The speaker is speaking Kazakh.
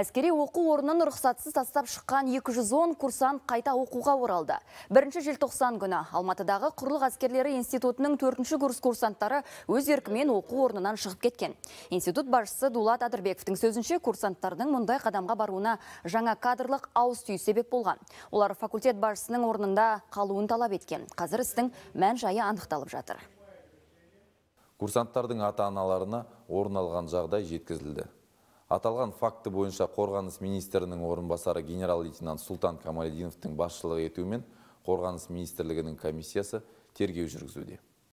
әскери оқу орнын рұқсатсыз тастап шыққан 210 курсант қайта оқуға оралды. Бірінші желтоқсан күні Алматыдағы құрлық әскерлері институтының төртінші курс курсанттары өз еркімен оқу орнынан шығып кеткен. Институт башысы Дулат Адырбековтің сөзінше курсанттардың мұндай қадамға баруына жаңа кадрлық ауыз түйі себеп болған. Олар факультет басшысының орнында қалуын талап еткен. Қазір істің мән жайы анықталып жатыр. Курсанттардың ата-аналарына орын жағдай жеткізілді. Аталған факты бойынша қорғаныс министрінің орынбасары генерал лейтенант Султан Камалединовтың басшылығы етуімен қорғаныс министрлігінің комиссиясы тергеу жүргізуде